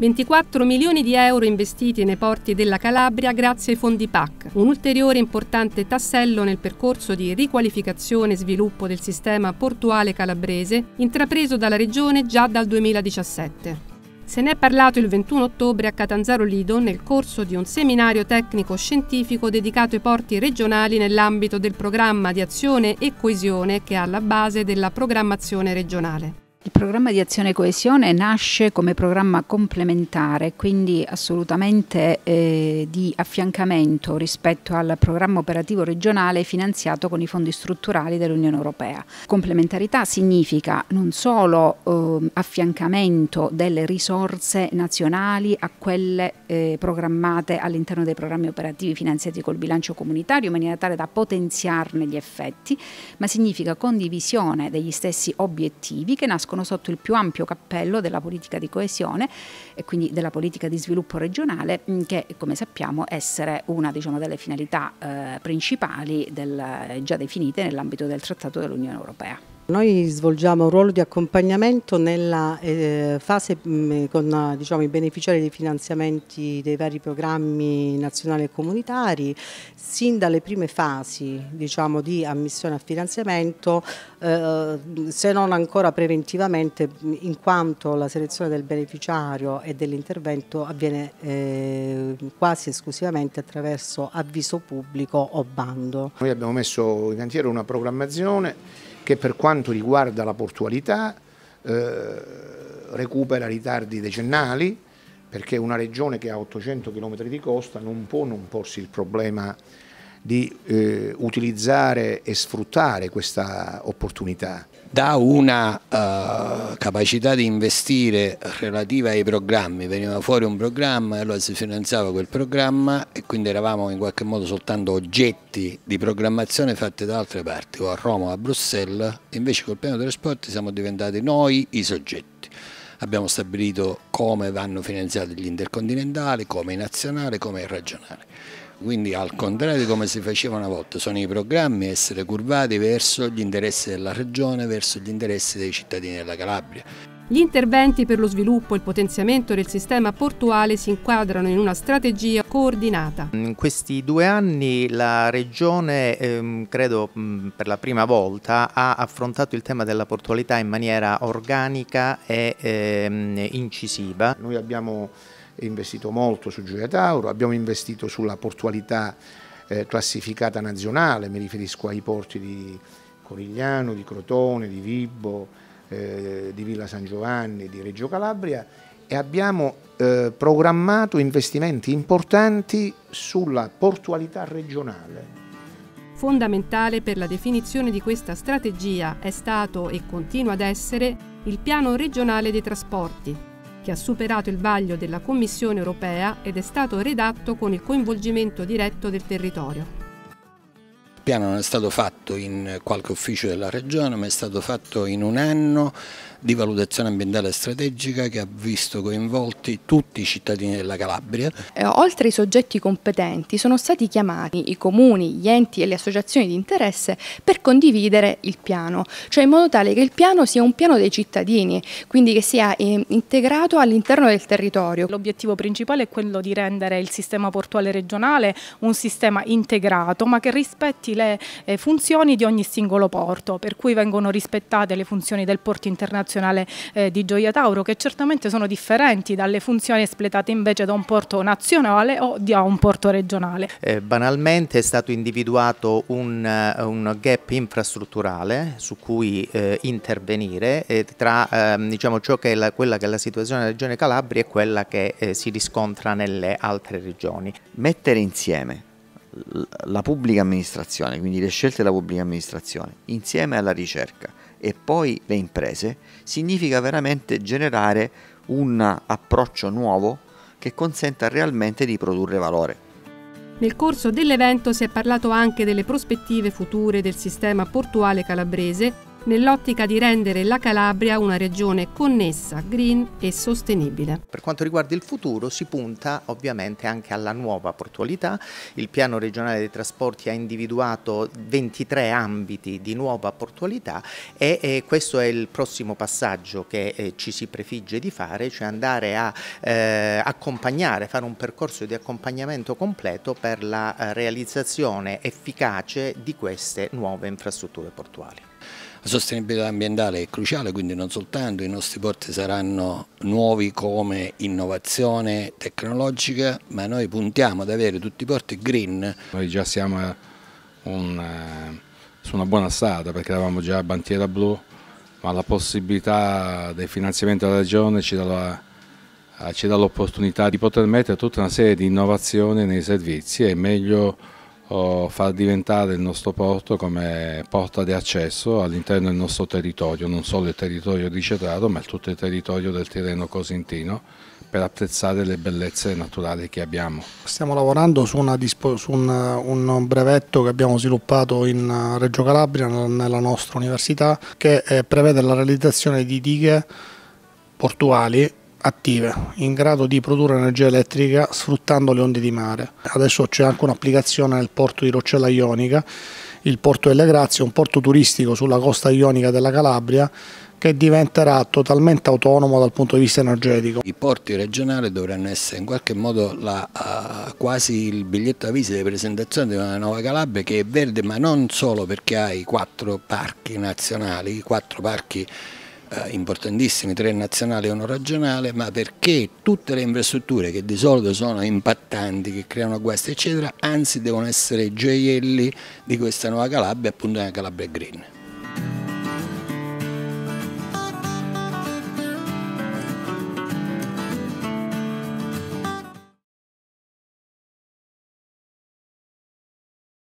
24 milioni di euro investiti nei porti della Calabria grazie ai fondi PAC, un ulteriore importante tassello nel percorso di riqualificazione e sviluppo del sistema portuale calabrese intrapreso dalla Regione già dal 2017. Se ne è parlato il 21 ottobre a Catanzaro Lido nel corso di un seminario tecnico-scientifico dedicato ai porti regionali nell'ambito del programma di azione e coesione che è alla base della programmazione regionale. Il programma di azione coesione nasce come programma complementare, quindi assolutamente eh, di affiancamento rispetto al programma operativo regionale finanziato con i fondi strutturali dell'Unione Europea. Complementarità significa non solo eh, affiancamento delle risorse nazionali a quelle eh, programmate all'interno dei programmi operativi finanziati col bilancio comunitario in maniera tale da potenziarne gli effetti, ma significa condivisione degli stessi obiettivi che nascono nascono sotto il più ampio cappello della politica di coesione e quindi della politica di sviluppo regionale mm, che come sappiamo essere una diciamo, delle finalità eh, principali del, eh, già definite nell'ambito del Trattato dell'Unione Europea. Noi svolgiamo un ruolo di accompagnamento nella eh, fase mm, con diciamo, i beneficiari dei finanziamenti dei vari programmi nazionali e comunitari, sin dalle prime fasi diciamo, di ammissione a finanziamento, eh, se non ancora preventivamente, in quanto la selezione del beneficiario e dell'intervento avviene eh, quasi esclusivamente attraverso avviso pubblico o bando. Noi abbiamo messo in cantiere una programmazione che per quanto riguarda la portualità eh, recupera ritardi decennali, perché una regione che ha 800 km di costa non può non porsi il problema di eh, utilizzare e sfruttare questa opportunità. Da una uh, capacità di investire relativa ai programmi, veniva fuori un programma e allora si finanziava quel programma e quindi eravamo in qualche modo soltanto oggetti di programmazione fatte da altre parti, o a Roma o a Bruxelles, invece col piano dei trasporti siamo diventati noi i soggetti abbiamo stabilito come vanno finanziati gli intercontinentali, come i nazionali, come i regionali. Quindi al contrario di come si faceva una volta, sono i programmi essere curvati verso gli interessi della regione, verso gli interessi dei cittadini della Calabria. Gli interventi per lo sviluppo e il potenziamento del sistema portuale si inquadrano in una strategia coordinata. In questi due anni la Regione, ehm, credo mh, mm, per la prima volta, ha affrontato il tema della portualità in maniera organica e ehm, incisiva. Noi abbiamo investito molto su Gioia Tauro, abbiamo investito sulla portualità eh, classificata nazionale, mi riferisco ai porti di Corigliano, di Crotone, di Vibbo, eh, di Villa San Giovanni, di Reggio Calabria e abbiamo eh, programmato investimenti importanti sulla portualità regionale. Fondamentale per la definizione di questa strategia è stato e continua ad essere il piano regionale dei trasporti, che ha superato il vaglio della Commissione europea ed è stato redatto con il coinvolgimento diretto del territorio. Il piano non è stato fatto in qualche ufficio della regione, ma è stato fatto in un anno di valutazione ambientale strategica che ha visto coinvolti tutti i cittadini della Calabria. Eh, oltre ai soggetti competenti sono stati chiamati i comuni, gli enti e le associazioni di interesse per condividere il piano, cioè in modo tale che il piano sia un piano dei cittadini, quindi che sia eh, integrato all'interno del territorio. L'obiettivo principale è quello di rendere il sistema portuale regionale un sistema integrato ma che rispetti determinate le eh, funzioni di ogni singolo porto, per cui vengono rispettate le funzioni del porto internazionale eh, di Gioia Tauro, che certamente sono differenti dalle funzioni espletate invece da un porto nazionale o da un porto regionale. Eh, banalmente è stato individuato un, eh, un gap infrastrutturale su cui eh, intervenire eh, tra ehm, diciamo, ciò che è la, quella che è la situazione della regione Calabria e quella che si riscontra nelle altre regioni. Mettere insieme la pubblica amministrazione, quindi le scelte della pubblica amministrazione, insieme alla ricerca e poi le imprese, significa veramente generare un approccio nuovo che consenta realmente di produrre valore. Nel corso dell'evento si è parlato anche delle prospettive future del sistema portuale calabrese nell'ottica di rendere la Calabria una regione connessa, green e sostenibile. Per quanto riguarda il futuro si punta ovviamente anche alla nuova portualità. Il piano regionale dei trasporti ha individuato 23 ambiti di nuova portualità e, e eh, questo è il prossimo passaggio che eh, ci si prefigge di fare, cioè andare a eh, accompagnare, fare un percorso di accompagnamento completo per la eh, realizzazione efficace di queste nuove infrastrutture portuali. La sostenibilità ambientale è cruciale, quindi non soltanto i nostri porti saranno nuovi come innovazione tecnologica, ma noi puntiamo ad avere tutti i porti green. Noi già siamo eh, un, eh, su una buona strada perché eravamo già bandiera blu, ma la possibilità del finanziamento della regione ci dà la eh, ci dà l'opportunità di poter mettere tutta una serie di innovazioni nei servizi e meglio far diventare il nostro porto come porta di accesso all'interno del nostro territorio, non solo il territorio di Cetraro ma tutto il territorio del Tirreno Cosentino per apprezzare le bellezze naturali che abbiamo. Stiamo lavorando su, su un, un, brevetto che abbiamo sviluppato in Reggio Calabria, nella nostra università, che eh, prevede la realizzazione di dighe portuali attive in grado di produrre energia elettrica sfruttando le onde di mare. Adesso c'è anche un'applicazione nel porto di Roccella Ionica, il porto delle Grazie, un porto turistico sulla costa ionica della Calabria che diventerà totalmente autonomo dal punto di vista energetico. I porti regionali dovranno essere in qualche modo la, uh, quasi il biglietto a visita di presentazione di una nuova Calabria che è verde ma non solo perché ha i quattro parchi nazionali, i quattro parchi eh, importantissimi, tre nazionali e uno regionale, ma perché tutte le infrastrutture che di solito sono impattanti, che creano guasti eccetera, anzi devono essere gioielli di questa nuova Calabria, appunto una Calabria Green.